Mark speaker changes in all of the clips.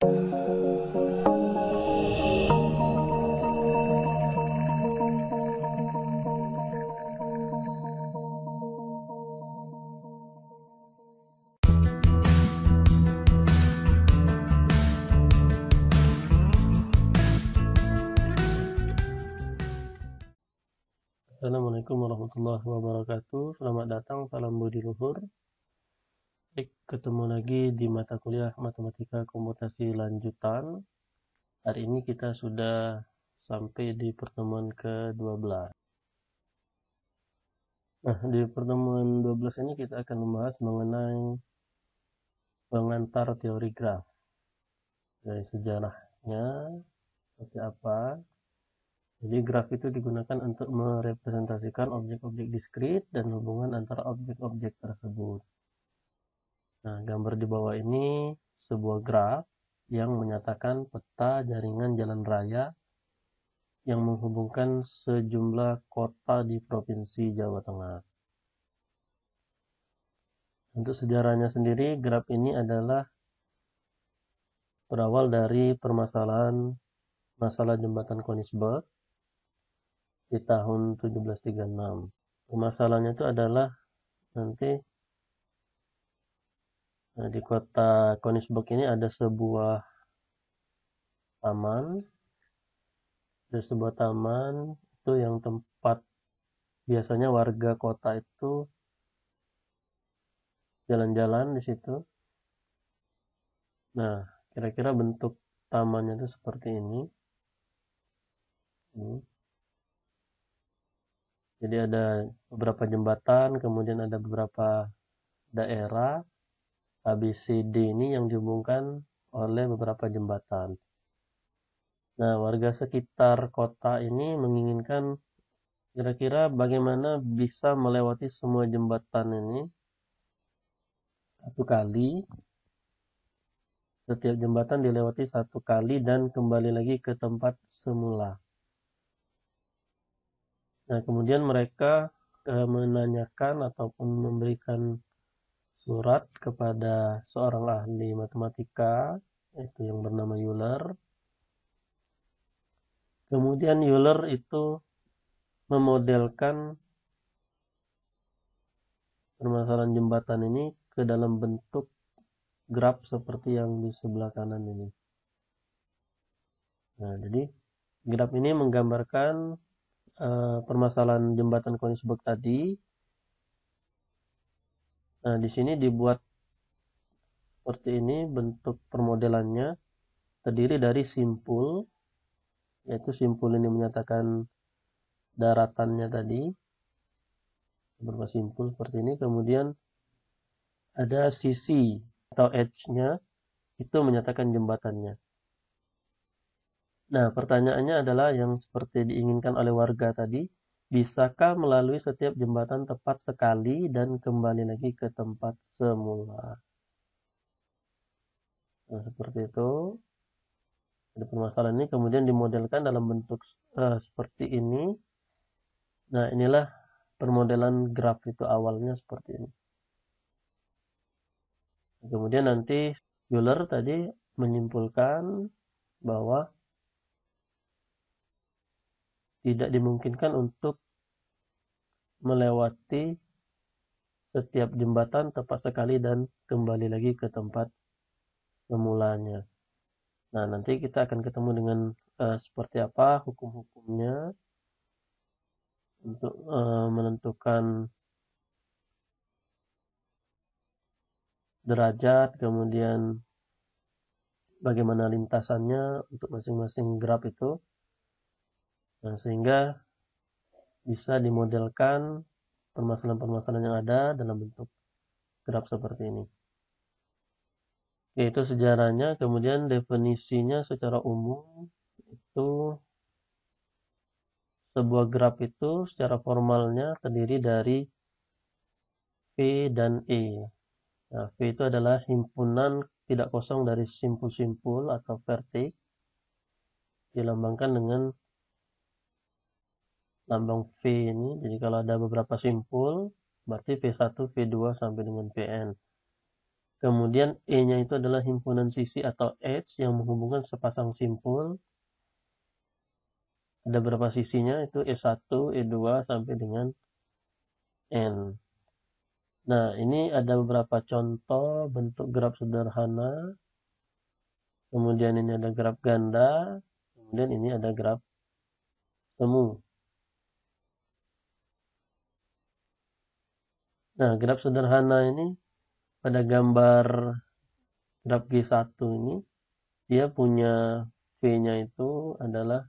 Speaker 1: Assalamualaikum warahmatullahi wabarakatuh. Selamat datang salam budi luhur. Baik, ketemu lagi di mata kuliah Matematika Komputasi Lanjutan. Hari ini kita sudah sampai di pertemuan ke-12. Nah, di pertemuan 12 ini kita akan membahas mengenai pengantar teori graf. Dari sejarahnya, seperti apa, jadi graf itu digunakan untuk merepresentasikan objek-objek diskrit dan hubungan antara objek-objek tersebut. Nah, gambar di bawah ini sebuah graf yang menyatakan peta jaringan jalan raya yang menghubungkan sejumlah kota di Provinsi Jawa Tengah. Untuk sejarahnya sendiri, graf ini adalah berawal dari permasalahan masalah jembatan Konisberg di tahun 1736. Permasalahannya itu adalah nanti Nah, di kota Konigsberg ini ada sebuah taman. Ada sebuah taman itu yang tempat biasanya warga kota itu jalan-jalan di situ. Nah, kira-kira bentuk tamannya itu seperti ini. ini. Jadi ada beberapa jembatan, kemudian ada beberapa daerah ABCD ini yang dihubungkan oleh beberapa jembatan. Nah, warga sekitar kota ini menginginkan kira-kira bagaimana bisa melewati semua jembatan ini satu kali. Setiap jembatan dilewati satu kali dan kembali lagi ke tempat semula. Nah, kemudian mereka eh, menanyakan ataupun memberikan surat kepada seorang ahli matematika itu yang bernama Euler. Kemudian Euler itu memodelkan permasalahan jembatan ini ke dalam bentuk graf seperti yang di sebelah kanan ini. Nah, jadi graf ini menggambarkan uh, permasalahan jembatan Konigsberg tadi Nah, di sini dibuat seperti ini bentuk permodelannya terdiri dari simpul yaitu simpul ini menyatakan daratannya tadi berupa simpul seperti ini kemudian ada sisi atau edge-nya itu menyatakan jembatannya nah pertanyaannya adalah yang seperti diinginkan oleh warga tadi bisakah melalui setiap jembatan tepat sekali dan kembali lagi ke tempat semula. Nah, seperti itu. Jadi permasalahan ini kemudian dimodelkan dalam bentuk uh, seperti ini. Nah, inilah permodelan graf itu awalnya seperti ini. Kemudian nanti Euler tadi menyimpulkan bahwa tidak dimungkinkan untuk melewati setiap jembatan tepat sekali dan kembali lagi ke tempat semulanya. Nah, nanti kita akan ketemu dengan uh, seperti apa hukum-hukumnya untuk uh, menentukan derajat, kemudian bagaimana lintasannya untuk masing-masing grab itu. Nah, sehingga bisa dimodelkan permasalahan-permasalahan yang ada dalam bentuk graf seperti ini. Yaitu sejarahnya, kemudian definisinya secara umum itu sebuah graf itu secara formalnya terdiri dari V dan E. Nah, V itu adalah himpunan tidak kosong dari simpul-simpul atau vertik dilambangkan dengan lambang V ini. Jadi kalau ada beberapa simpul, berarti V1, V2 sampai dengan Vn. Kemudian E-nya itu adalah himpunan sisi atau edge yang menghubungkan sepasang simpul. Ada berapa sisinya? Itu E1, E2 sampai dengan N. Nah, ini ada beberapa contoh bentuk graf sederhana. Kemudian ini ada graf ganda. Kemudian ini ada graf semu. Nah, graf sederhana ini pada gambar graf G1 ini dia punya V-nya itu adalah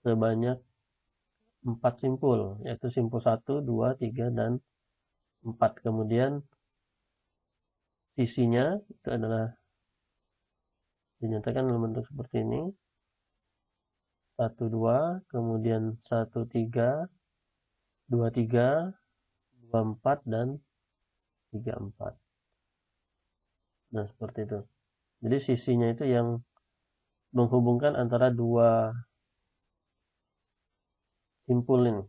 Speaker 1: sebanyak 4 simpul, yaitu simpul 1, 2, 3, dan 4. Kemudian sisinya itu adalah dinyatakan dalam bentuk seperti ini. 1, 2, kemudian 1, 3, 2, 3, 24 dan 34 nah seperti itu jadi sisinya itu yang menghubungkan antara dua simpul ini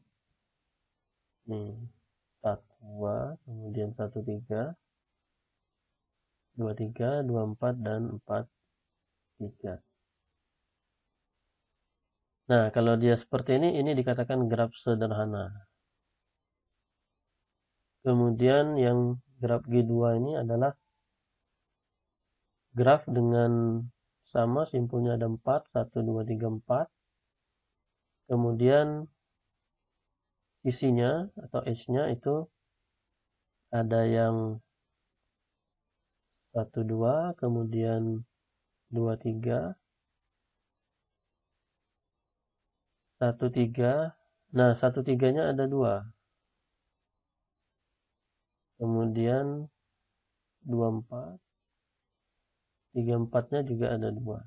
Speaker 1: nih dua kemudian satu tiga dua tiga dua empat dan empat tiga Nah, kalau dia seperti ini, ini dikatakan graf sederhana. Kemudian yang graf G2 ini adalah graf dengan sama simpulnya ada 4 1 2 3 4 kemudian isinya atau edge-nya itu ada yang 1 2 kemudian 2 3 1 3 nah 1 3 nya ada 2 kemudian 24 34 nya juga ada dua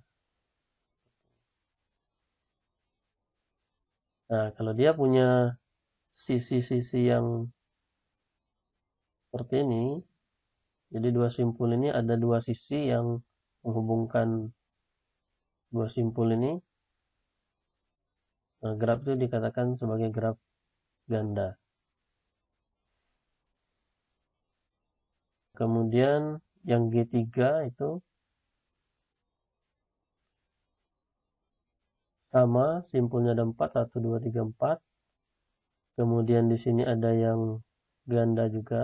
Speaker 1: nah kalau dia punya sisi-sisi yang seperti ini jadi dua simpul ini ada dua sisi yang menghubungkan dua simpul ini nah, graf itu dikatakan sebagai graf ganda kemudian yang G3 itu sama simpulnya ada 4 1 2 3 4 kemudian di sini ada yang ganda juga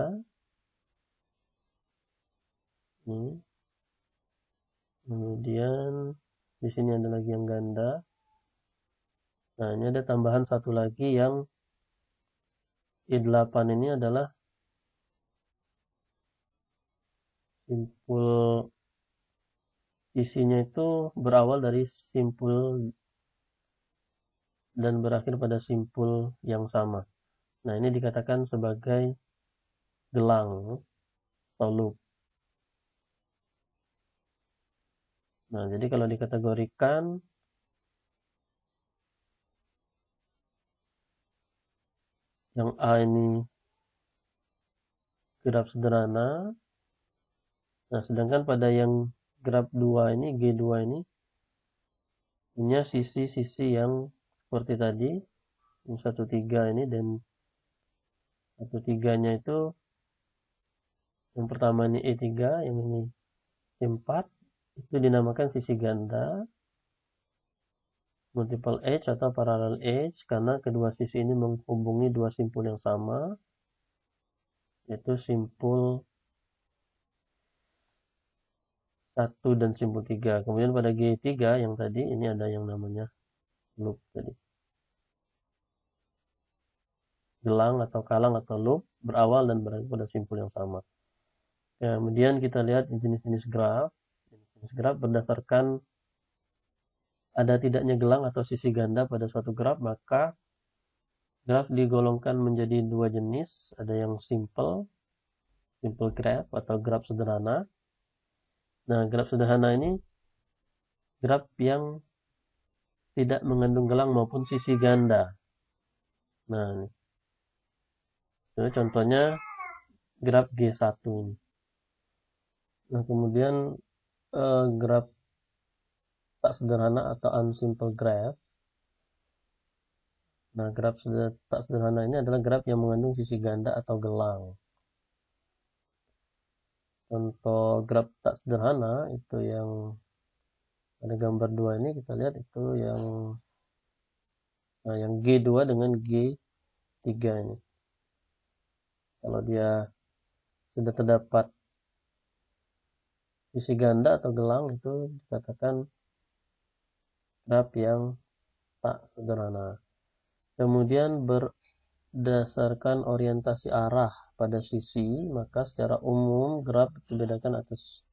Speaker 1: ini kemudian di sini ada lagi yang ganda nah ini ada tambahan satu lagi yang i8 ini adalah simpul isinya itu berawal dari simpul dan berakhir pada simpul yang sama. Nah, ini dikatakan sebagai gelang atau loop. Nah, jadi kalau dikategorikan yang A ini graf sederhana, Nah, sedangkan pada yang graf 2 ini, G2 ini, punya sisi-sisi yang seperti tadi, yang 13 ini, dan 13-nya itu, yang pertama ini E3, yang ini E4, itu dinamakan sisi ganda, multiple edge atau parallel edge karena kedua sisi ini menghubungi dua simpul yang sama yaitu simpul 1 dan simpul 3. Kemudian pada G3 yang tadi ini ada yang namanya loop tadi. Gelang atau kalang atau loop berawal dan berakhir pada simpul yang sama. Kemudian kita lihat jenis-jenis graf. Jenis-jenis graf berdasarkan ada tidaknya gelang atau sisi ganda pada suatu graf, maka graf digolongkan menjadi dua jenis. Ada yang simple, simple graph atau graf sederhana Nah, graf sederhana ini graf yang tidak mengandung gelang maupun sisi ganda. Nah, ini. Jadi contohnya graf G1 Nah, kemudian eh, graf tak sederhana atau unsimple graph. Nah, graf tak sederhana ini adalah graf yang mengandung sisi ganda atau gelang contoh graf tak sederhana itu yang ada gambar dua ini kita lihat itu yang nah yang G2 dengan G3 ini kalau dia sudah terdapat isi ganda atau gelang itu dikatakan graf yang tak sederhana kemudian ber berdasarkan orientasi arah pada sisi, maka secara umum graf dibedakan atas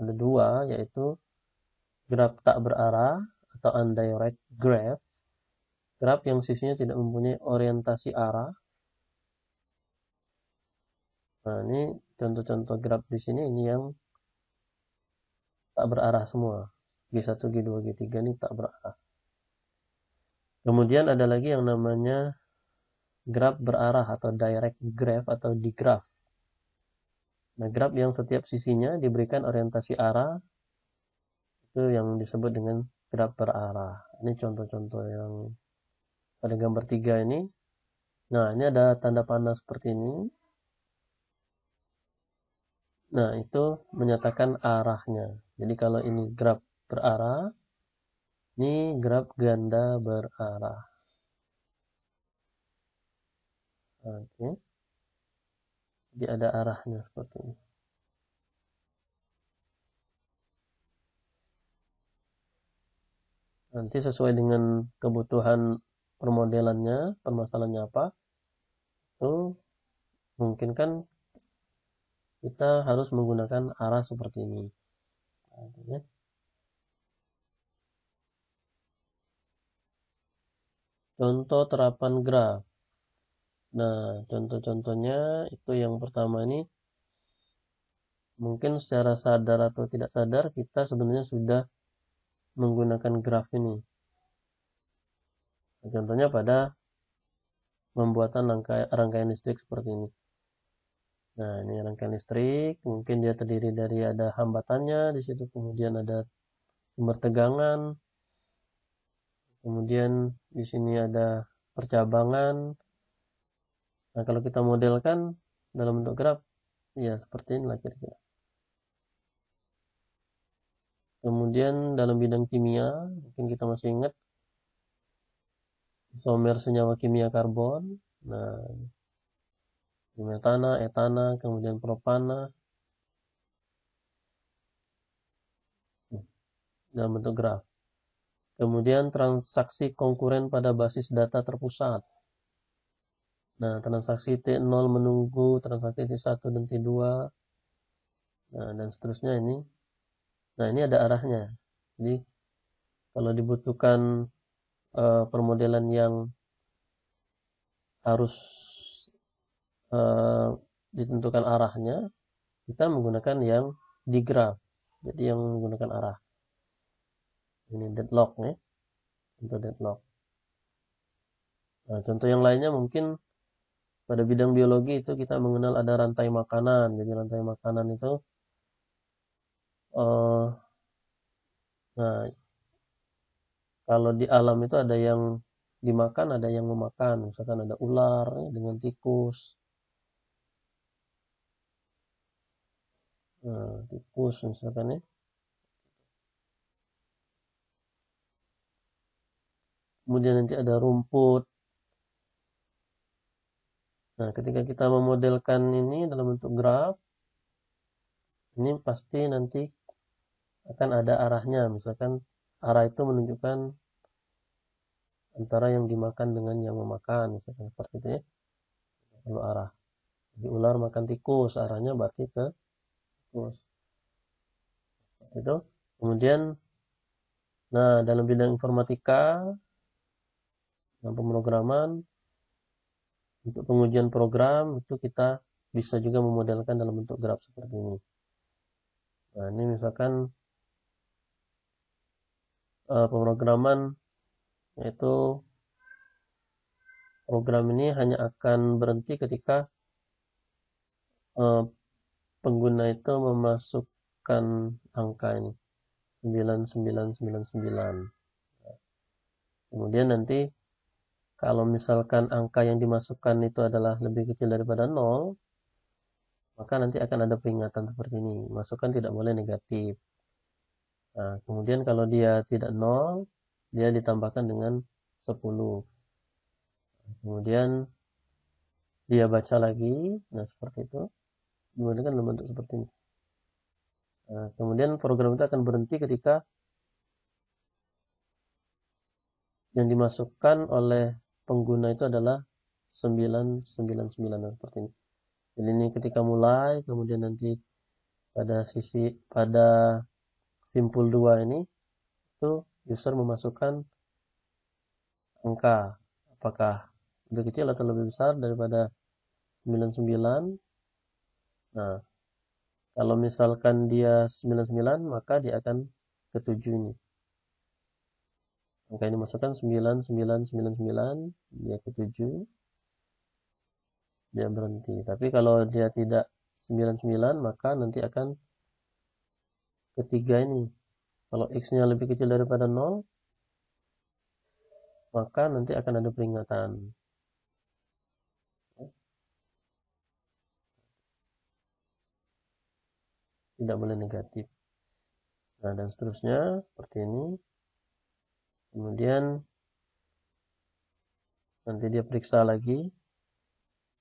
Speaker 1: ada dua, yaitu graf tak berarah atau undirect graph, graf yang sisinya tidak mempunyai orientasi arah. Nah, ini contoh-contoh graf di sini ini yang tak berarah semua. G1, G2, G3 ini tak berarah. Kemudian ada lagi yang namanya graf berarah atau direct graph atau digraph. Nah, graf yang setiap sisinya diberikan orientasi arah itu yang disebut dengan graf berarah. Ini contoh-contoh yang pada gambar tiga ini. Nah, ini ada tanda panah seperti ini. Nah, itu menyatakan arahnya. Jadi kalau ini graf berarah, ini graf ganda berarah. Oke. Jadi ada arahnya seperti ini. Nanti sesuai dengan kebutuhan permodelannya, permasalahannya apa, itu mungkin kan kita harus menggunakan arah seperti ini. Contoh terapan graf. Nah, contoh-contohnya itu yang pertama ini mungkin secara sadar atau tidak sadar kita sebenarnya sudah menggunakan graf ini. Nah, contohnya pada pembuatan rangkaian listrik seperti ini. Nah, ini rangkaian listrik, mungkin dia terdiri dari ada hambatannya di situ, kemudian ada sumber tegangan, kemudian di sini ada percabangan, Nah, kalau kita modelkan dalam bentuk graf, ya seperti lah kira-kira. Kemudian dalam bidang kimia, mungkin kita masih ingat isomer senyawa kimia karbon, nah metana, etana, kemudian propana, dalam bentuk graf. Kemudian transaksi konkuren pada basis data terpusat. Nah, transaksi T0 menunggu transaksi T1 dan T2. Nah, dan seterusnya ini. Nah, ini ada arahnya. Jadi, kalau dibutuhkan uh, permodelan yang harus uh, ditentukan arahnya, kita menggunakan yang di graph. Jadi, yang menggunakan arah. Ini deadlock ya. Untuk deadlock. Nah, contoh yang lainnya mungkin pada bidang biologi itu kita mengenal ada rantai makanan. Jadi rantai makanan itu uh, nah kalau di alam itu ada yang dimakan, ada yang memakan. Misalkan ada ular ya, dengan tikus. Nah, tikus misalkan ya. Kemudian nanti ada rumput, Nah, ketika kita memodelkan ini dalam bentuk graf, ini pasti nanti akan ada arahnya. Misalkan arah itu menunjukkan antara yang dimakan dengan yang memakan, misalkan seperti itu ya. Kalau arah. Jadi ular makan tikus, arahnya berarti ke tikus. itu. Kemudian, nah dalam bidang informatika, dalam pemrograman, untuk pengujian program itu kita bisa juga memodelkan dalam bentuk graf seperti ini. Nah, ini misalkan uh, pemrograman yaitu program ini hanya akan berhenti ketika uh, pengguna itu memasukkan angka ini 9999 kemudian nanti kalau misalkan angka yang dimasukkan itu adalah lebih kecil daripada 0, maka nanti akan ada peringatan seperti ini. Masukkan tidak boleh negatif. Nah, kemudian kalau dia tidak 0, dia ditambahkan dengan 10. Kemudian dia baca lagi, nah seperti itu. Kemudian kan dalam bentuk seperti ini. Nah, kemudian program itu akan berhenti ketika yang dimasukkan oleh pengguna itu adalah 999 seperti ini. Jadi ini ketika mulai kemudian nanti pada sisi pada simpul 2 ini itu user memasukkan angka apakah lebih kecil atau lebih besar daripada 99 nah kalau misalkan dia 99 maka dia akan ketujuh ini angka ini masukkan 9999 dia ke 7 dia berhenti. Tapi kalau dia tidak 99 maka nanti akan ketiga ini. Kalau x-nya lebih kecil daripada 0 maka nanti akan ada peringatan. Tidak boleh negatif. Nah, dan seterusnya seperti ini kemudian nanti dia periksa lagi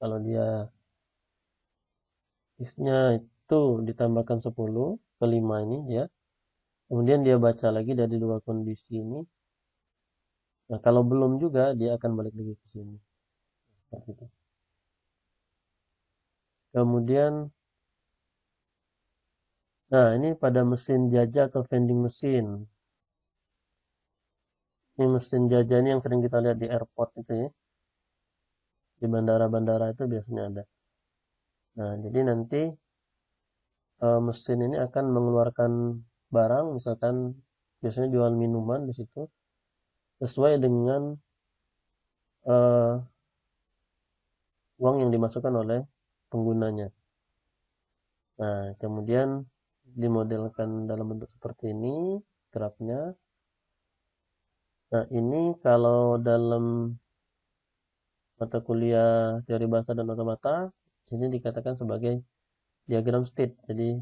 Speaker 1: kalau dia isnya itu ditambahkan 10 kelima ini ya kemudian dia baca lagi dari dua kondisi ini nah kalau belum juga dia akan balik lagi ke sini seperti itu kemudian nah ini pada mesin jajah atau vending mesin ini mesin jajan yang sering kita lihat di airport itu ya. Di bandara-bandara itu biasanya ada. Nah, jadi nanti e, mesin ini akan mengeluarkan barang, misalkan biasanya jual minuman di situ, sesuai dengan e, uang yang dimasukkan oleh penggunanya. Nah, kemudian dimodelkan dalam bentuk seperti ini, grafnya. Nah, ini kalau dalam mata kuliah teori bahasa dan otomata, ini dikatakan sebagai diagram state. Jadi,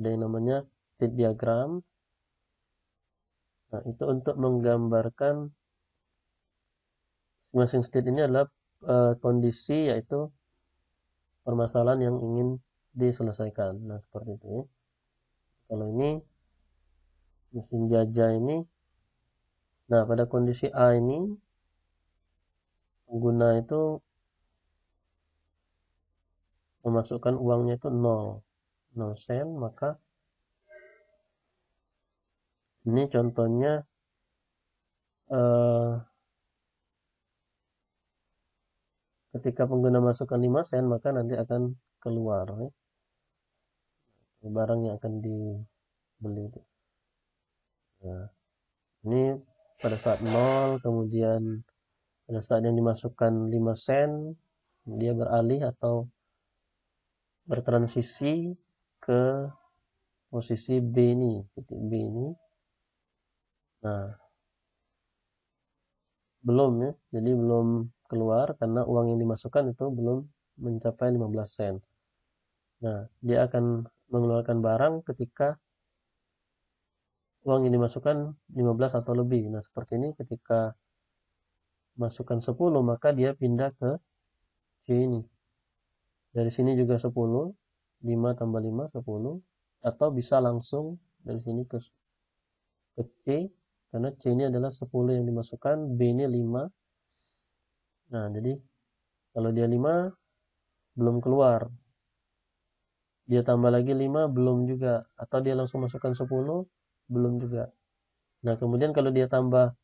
Speaker 1: ada yang namanya state diagram. Nah, itu untuk menggambarkan masing state ini adalah uh, kondisi yaitu permasalahan yang ingin diselesaikan. Nah, seperti itu. Ya. Kalau ini mesin jajah ini Nah, pada kondisi A ini pengguna itu memasukkan uangnya itu 0 0 sen maka ini contohnya eh, ketika pengguna masukkan 5 sen maka nanti akan keluar ya. barang yang akan dibeli nah, ini pada saat 0 kemudian pada saat yang dimasukkan 5 sen dia beralih atau bertransisi ke posisi B ini titik B ini nah belum ya jadi belum keluar karena uang yang dimasukkan itu belum mencapai 15 sen nah dia akan mengeluarkan barang ketika uang yang dimasukkan 15 atau lebih. Nah, seperti ini ketika masukkan 10 maka dia pindah ke C ini. Dari sini juga 10, 5 tambah 5 10 atau bisa langsung dari sini ke ke C karena C ini adalah 10 yang dimasukkan, B ini 5. Nah, jadi kalau dia 5 belum keluar. Dia tambah lagi 5 belum juga atau dia langsung masukkan 10 belum juga nah kemudian kalau dia tambah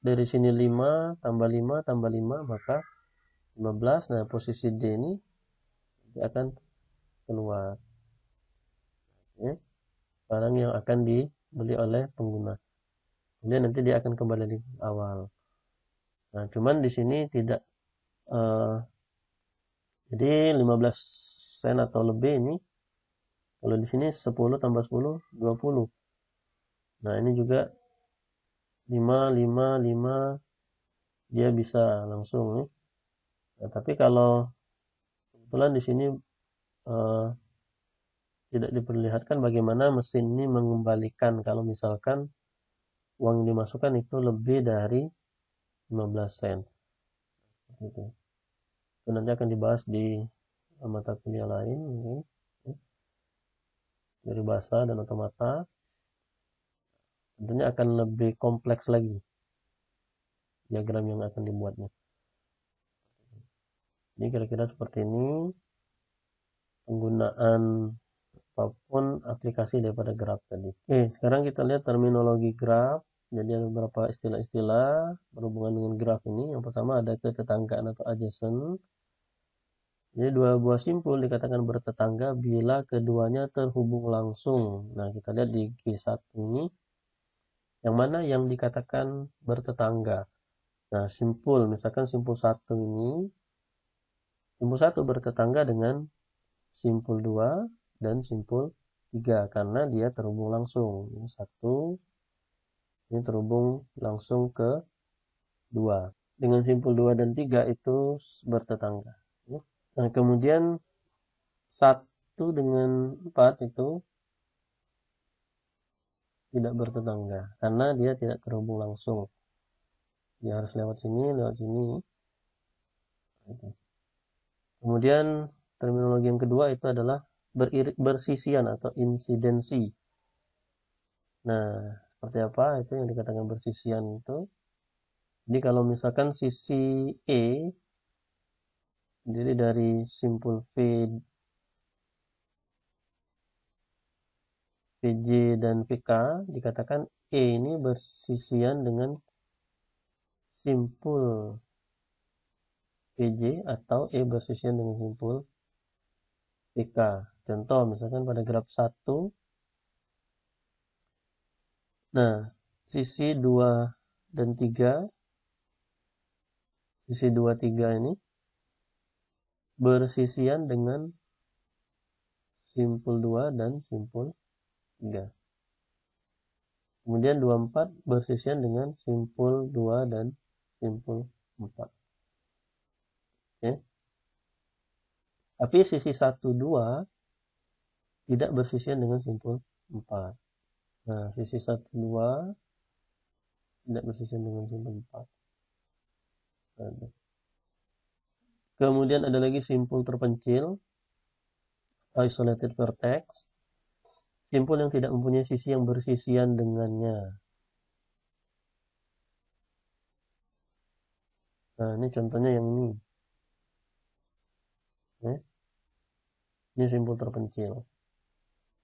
Speaker 1: dari sini 5 tambah 5 tambah 5 maka 15 nah posisi D ini dia akan keluar ya, barang yang akan dibeli oleh pengguna kemudian nanti dia akan kembali di awal nah cuman di sini tidak uh, jadi 15 sen atau lebih ini kalau di sini 10 tambah 10 20 nah ini juga 5 5 5 dia bisa langsung nih Ya, nah, tapi kalau kebetulan di sini eh, tidak diperlihatkan bagaimana mesin ini mengembalikan kalau misalkan uang yang dimasukkan itu lebih dari 15 sen seperti gitu. itu nanti akan dibahas di eh, mata kuliah lain ya. dari bahasa dan otomata tentunya akan lebih kompleks lagi diagram yang akan dibuatnya ini kira-kira seperti ini penggunaan apapun aplikasi daripada graf tadi oke sekarang kita lihat terminologi graf jadi ada beberapa istilah-istilah berhubungan dengan graf ini yang pertama ada ketetanggaan atau adjacent jadi dua buah simpul dikatakan bertetangga bila keduanya terhubung langsung nah kita lihat di G1 ini yang mana yang dikatakan bertetangga. Nah, simpul, misalkan simpul satu ini, simpul satu bertetangga dengan simpul dua dan simpul tiga karena dia terhubung langsung. Ini satu, ini terhubung langsung ke dua. Dengan simpul dua dan tiga itu bertetangga. Nah, kemudian satu dengan empat itu tidak bertetangga karena dia tidak terhubung langsung dia harus lewat sini lewat sini gitu. kemudian terminologi yang kedua itu adalah berir- bersisian atau insidensi nah seperti apa itu yang dikatakan bersisian itu jadi kalau misalkan sisi E jadi dari simpul V PJ dan PK dikatakan E ini bersisian dengan simpul PJ atau E bersisian dengan simpul PK. Contoh misalkan pada graf 1 Nah, sisi 2 dan 3 sisi 2 3 ini bersisian dengan simpul 2 dan simpul 3. Kemudian 24 bersisian dengan simpul 2 dan simpul 4. Oke. Okay. Tapi sisi 1, 2 tidak bersisian dengan simpul 4. Nah, sisi 1, 2 tidak bersisian dengan simpul 4. Ada. Kemudian ada lagi simpul terpencil, isolated vertex simpul yang tidak mempunyai sisi yang bersisian dengannya. Nah, ini contohnya yang ini. Ini simpul terpencil.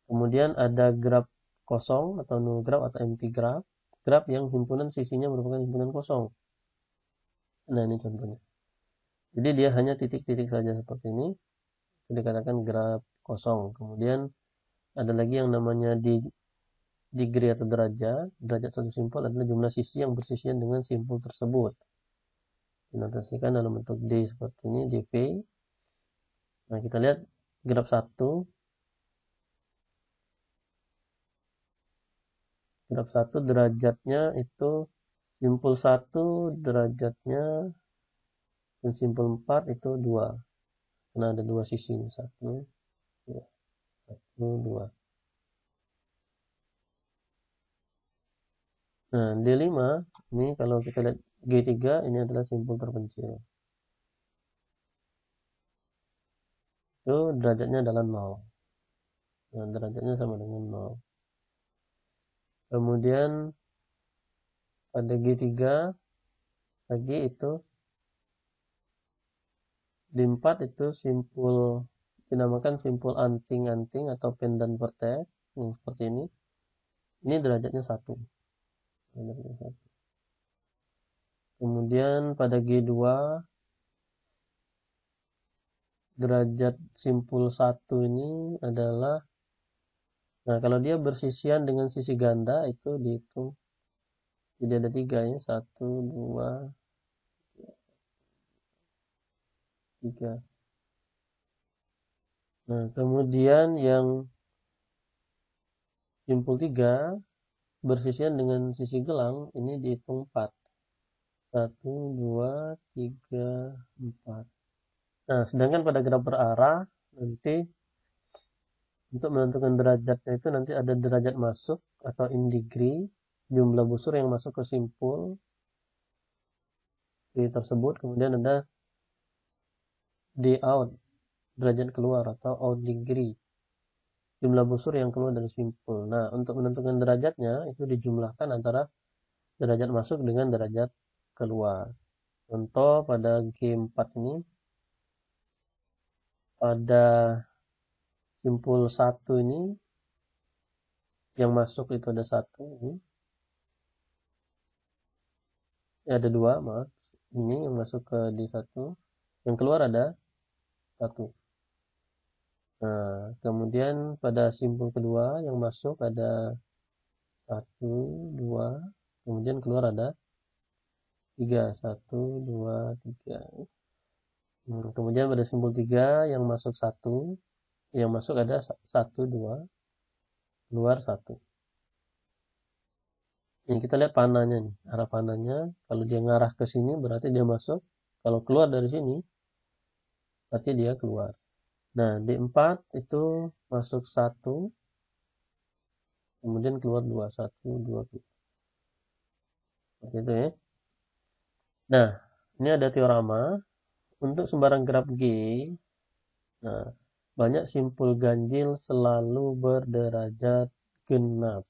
Speaker 1: Kemudian ada graf kosong atau nul graph atau empty graph. graf yang himpunan sisinya merupakan himpunan kosong. Nah, ini contohnya. Jadi dia hanya titik-titik saja seperti ini. Jadi dikatakan graf kosong. Kemudian ada lagi yang namanya di degree atau derajat derajat satu simpul adalah jumlah sisi yang bersisian dengan simpul tersebut dinotasikan dalam bentuk D seperti ini DV nah kita lihat graf 1 graf 1 derajatnya itu simpul 1 derajatnya dan simpul 4 itu 2 karena ada dua sisi ini satu 22. Nah, D5 ini kalau kita lihat G3 ini adalah simpul terpencil. Itu derajatnya adalah 0. Nah, derajatnya sama dengan 0. Kemudian pada G3 lagi itu D4 itu simpul dinamakan simpul anting-anting atau pendan vertex yang seperti ini ini derajatnya satu derajatnya satu kemudian pada G2 derajat simpul satu ini adalah nah kalau dia bersisian dengan sisi ganda itu dihitung jadi ada tiga ya satu dua tiga Nah, kemudian yang simpul 3 bersisian dengan sisi gelang ini dihitung 4. 1 2 3 4. Nah, sedangkan pada graf berarah nanti untuk menentukan derajatnya itu nanti ada derajat masuk atau in degree, jumlah busur yang masuk ke simpul tersebut, kemudian ada di out derajat keluar atau out degree jumlah busur yang keluar dari simpul. Nah, untuk menentukan derajatnya itu dijumlahkan antara derajat masuk dengan derajat keluar. Contoh pada game 4 ini pada simpul 1 ini yang masuk itu ada satu ini. Ya, ada dua maaf. Ini yang masuk ke D1, yang keluar ada satu. Nah, kemudian pada simpul kedua yang masuk ada satu, dua, kemudian keluar ada tiga, satu, dua, tiga. Hmm, kemudian pada simpul tiga yang masuk satu, yang masuk ada satu, dua, keluar satu. Ini kita lihat panahnya nih, arah panahnya. Kalau dia ngarah ke sini berarti dia masuk. Kalau keluar dari sini berarti dia keluar. Nah, D4 itu masuk 1, kemudian keluar 2, 1, 2, 3. Seperti itu ya. Nah, ini ada teorema. Untuk sembarang graf G, nah, banyak simpul ganjil selalu berderajat genap.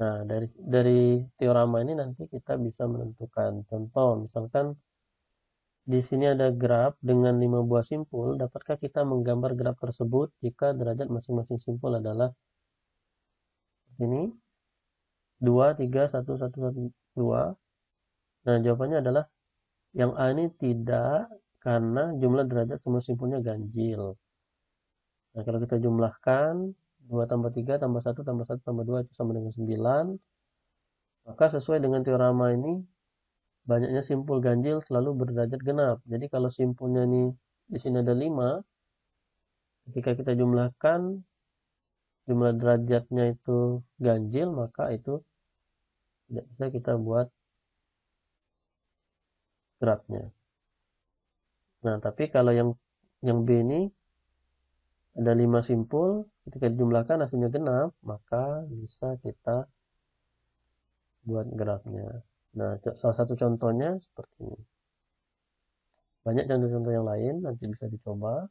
Speaker 1: Nah, dari, dari teorema ini nanti kita bisa menentukan contoh. Misalkan di sini ada graf dengan 5 buah simpul. Dapatkah kita menggambar graf tersebut jika derajat masing-masing simpul adalah ini 2, 3, 1, 1, 1, 2. Nah, jawabannya adalah yang A ini tidak karena jumlah derajat semua simpulnya ganjil. Nah, kalau kita jumlahkan 2 tambah 3 tambah 1 tambah 1 tambah 2 itu sama dengan 9. Maka sesuai dengan teorema ini, banyaknya simpul ganjil selalu berderajat genap. Jadi kalau simpulnya nih di sini ada 5, ketika kita jumlahkan jumlah derajatnya itu ganjil, maka itu tidak bisa kita buat geraknya. Nah, tapi kalau yang yang B ini ada 5 simpul, ketika dijumlahkan hasilnya genap, maka bisa kita buat geraknya. Nah, salah satu contohnya seperti ini. Banyak contoh-contoh yang lain, nanti bisa dicoba.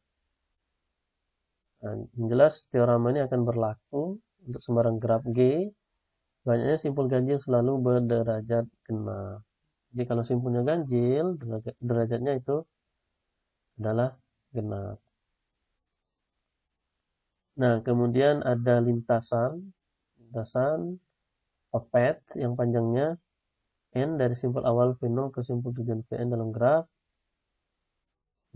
Speaker 1: Dan nah, yang jelas, teorema ini akan berlaku untuk sembarang graf G. Banyaknya simpul ganjil selalu berderajat genap. Jadi kalau simpulnya ganjil, derajatnya itu adalah genap. Nah, kemudian ada lintasan, lintasan pepet yang panjangnya n dari simpul awal v0 ke simpul tujuan vn dalam graf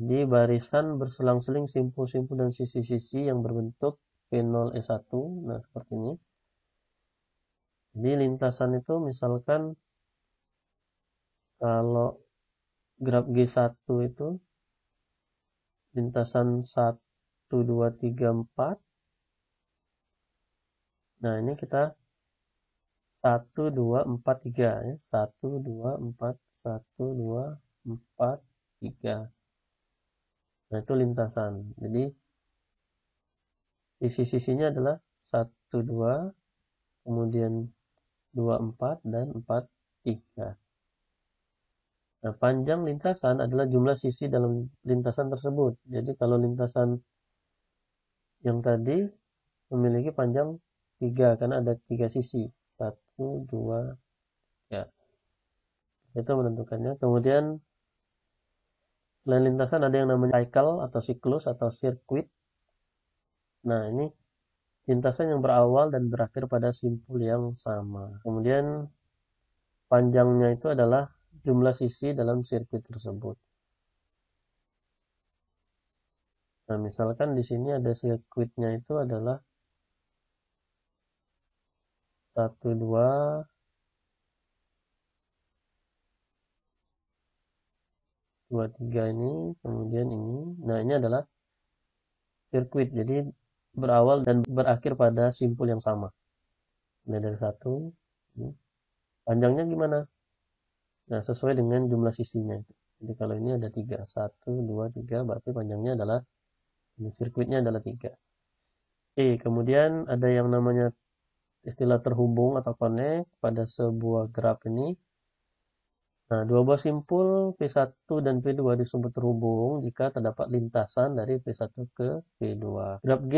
Speaker 1: di barisan berselang-seling simpul-simpul dan sisi-sisi yang berbentuk V0 E1 nah seperti ini jadi lintasan itu misalkan kalau graf G1 itu lintasan 1, 2, 3, 4 nah ini kita satu dua empat tiga ya satu dua empat satu dua empat tiga nah itu lintasan jadi sisi-sisinya adalah satu dua kemudian dua empat dan empat tiga nah panjang lintasan adalah jumlah sisi dalam lintasan tersebut jadi kalau lintasan yang tadi memiliki panjang tiga karena ada tiga sisi satu dua ya itu menentukannya kemudian lain lintasan ada yang namanya cycle atau siklus atau sirkuit nah ini lintasan yang berawal dan berakhir pada simpul yang sama kemudian panjangnya itu adalah jumlah sisi dalam sirkuit tersebut nah misalkan di sini ada sirkuitnya itu adalah satu dua dua tiga ini kemudian ini nah ini adalah sirkuit jadi berawal dan berakhir pada simpul yang sama mulai dari satu panjangnya gimana nah sesuai dengan jumlah sisinya jadi kalau ini ada tiga satu dua tiga berarti panjangnya adalah ini sirkuitnya adalah tiga oke kemudian ada yang namanya istilah terhubung atau connect pada sebuah graf ini. Nah, dua buah simpul P1 dan P2 disebut terhubung jika terdapat lintasan dari P1 ke P2. Graf G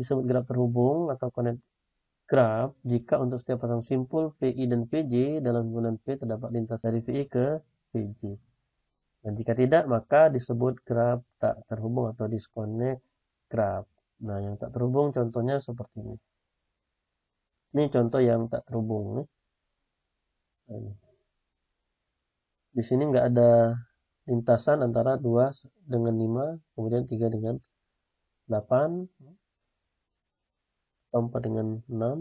Speaker 1: disebut graf terhubung atau connect graf jika untuk setiap pasang simpul VI dan PJ dalam bulan P terdapat lintasan dari VI ke PJ. Dan jika tidak, maka disebut graf tak terhubung atau disconnect graf. Nah, yang tak terhubung contohnya seperti ini ini contoh yang tak terhubung nih. di sini nggak ada lintasan antara 2 dengan 5 kemudian 3 dengan 8 4 dengan 6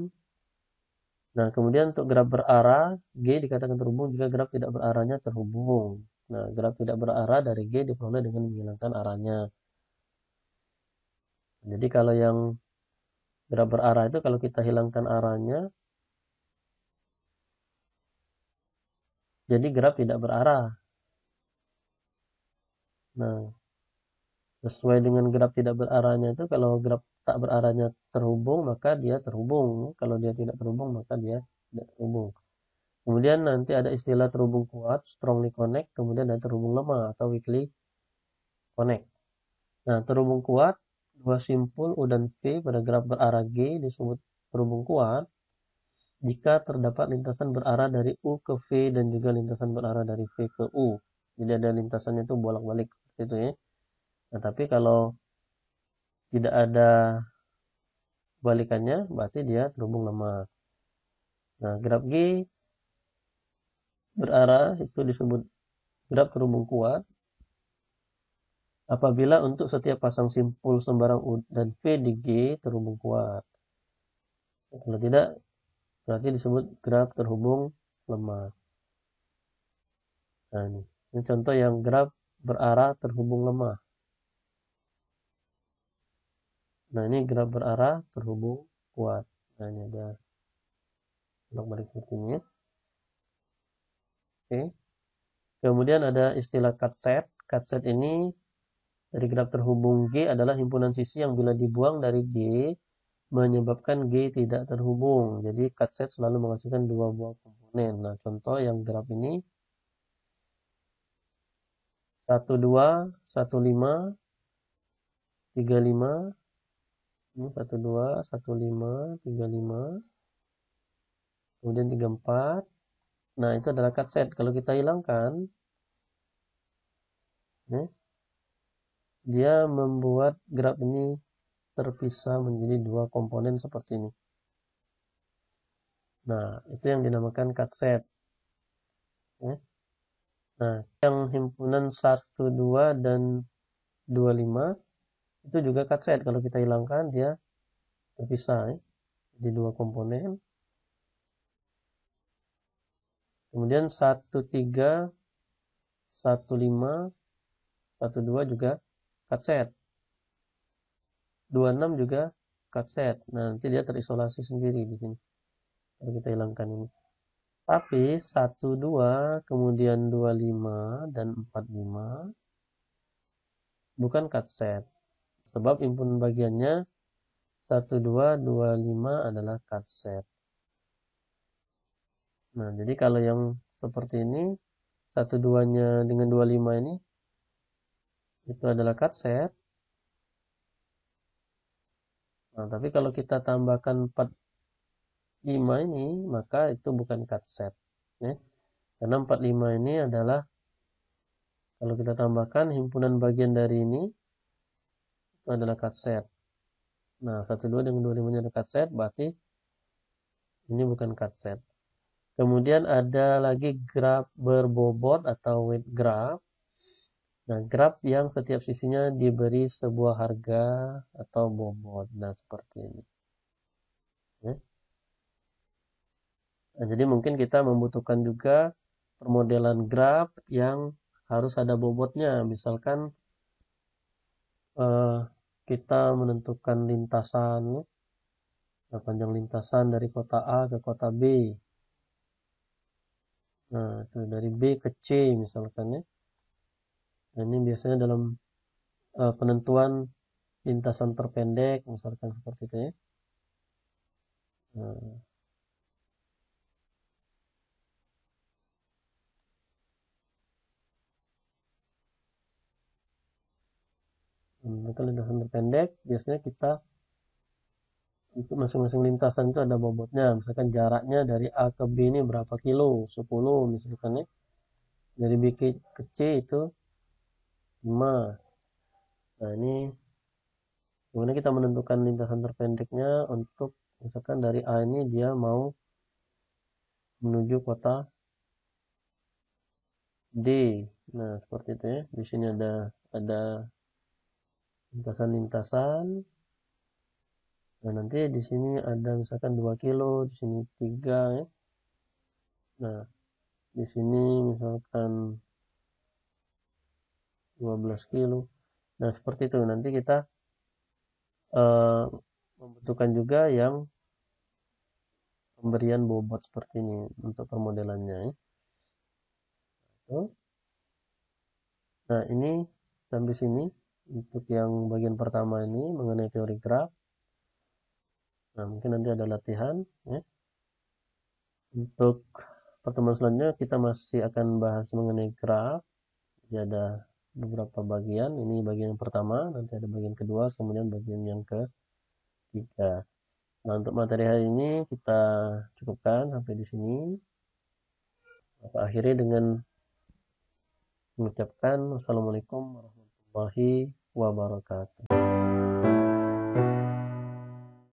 Speaker 1: nah kemudian untuk graf berarah G dikatakan terhubung jika graf tidak berarahnya terhubung nah graf tidak berarah dari G diperoleh dengan menghilangkan arahnya jadi kalau yang Gerak berarah itu kalau kita hilangkan arahnya, jadi gerak tidak berarah. Nah, sesuai dengan gerak tidak berarahnya itu kalau gerak tak berarahnya terhubung maka dia terhubung. Kalau dia tidak terhubung maka dia tidak terhubung. Kemudian nanti ada istilah terhubung kuat, strongly connect, kemudian ada terhubung lemah atau weakly connect. Nah, terhubung kuat dua simpul U dan V pada graf berarah G disebut berhubung kuat jika terdapat lintasan berarah dari U ke V dan juga lintasan berarah dari V ke U. Jadi ada lintasannya itu bolak-balik seperti itu ya. Nah, tapi kalau tidak ada balikannya berarti dia terhubung lemah. Nah, graf G berarah itu disebut graf terhubung kuat apabila untuk setiap pasang simpul sembarang U dan V di G terhubung kuat. Kalau tidak, berarti disebut graf terhubung lemah. Nah, ini. contoh yang graf berarah terhubung lemah. Nah, ini graf berarah terhubung kuat. Nah, ini ada blok balik seperti ini. Oke. Kemudian ada istilah cut set. Cut set ini jadi gerak terhubung G adalah himpunan sisi yang bila dibuang dari G menyebabkan G tidak terhubung. Jadi cut set selalu menghasilkan dua buah komponen. Nah, contoh yang graf ini 12, 15, 35 ini 12, 15, 35 kemudian 34 nah itu adalah cut set kalau kita hilangkan ini ya, dia membuat grab ini terpisah menjadi dua komponen seperti ini. Nah, itu yang dinamakan katset. Ya. Nah, yang himpunan 1, 2, dan 2, 5, itu juga set. Kalau kita hilangkan, dia terpisah ya. di dua komponen. Kemudian 1, 3, 1, 5, 1, 2 juga cut set 26 juga cut set nah nanti dia terisolasi sendiri di sini Lalu kita hilangkan ini tapi 1 2 kemudian 25 dan 45 bukan cut set sebab input bagiannya 1225 adalah cut set nah jadi kalau yang seperti ini 2 nya dengan 25 ini itu adalah cut set nah tapi kalau kita tambahkan 45 ini maka itu bukan cut set ya. karena 45 ini adalah kalau kita tambahkan himpunan bagian dari ini itu adalah cut set nah 12 dengan 25 nya adalah cut set berarti ini bukan cut set Kemudian ada lagi graf berbobot atau weight graph. Nah, graf yang setiap sisinya diberi sebuah harga atau bobot. Nah, seperti ini. Ya. Nah, jadi mungkin kita membutuhkan juga permodelan graf yang harus ada bobotnya. Misalkan eh, kita menentukan lintasan, ya. nah, panjang lintasan dari kota A ke kota B. Nah, itu dari B ke C misalkan ya. Nah, ini biasanya dalam uh, penentuan lintasan terpendek, misalkan seperti itu ya. Nah. Maka lintasan terpendek biasanya kita untuk masing-masing lintasan itu ada bobotnya misalkan jaraknya dari A ke B ini berapa kilo 10 misalkan ya dari B ke C itu 5 nah ini kemudian kita menentukan lintasan terpendeknya untuk misalkan dari A ini dia mau menuju kota D nah seperti itu ya di sini ada ada lintasan-lintasan Nah, nanti di sini ada misalkan 2 kilo, di sini 3 ya. Nah, di sini misalkan 12 kilo nah seperti itu nanti kita uh, membutuhkan juga yang pemberian bobot seperti ini untuk permodelannya ya. nah ini sampai sini untuk yang bagian pertama ini mengenai teori graf nah mungkin nanti ada latihan ya untuk pertemuan selanjutnya kita masih akan bahas mengenai graf jadi ada beberapa bagian. Ini bagian yang pertama, nanti ada bagian kedua, kemudian bagian yang ketiga. Nah, untuk materi hari ini kita cukupkan sampai di sini. Apa akhiri dengan mengucapkan Assalamualaikum warahmatullahi wabarakatuh.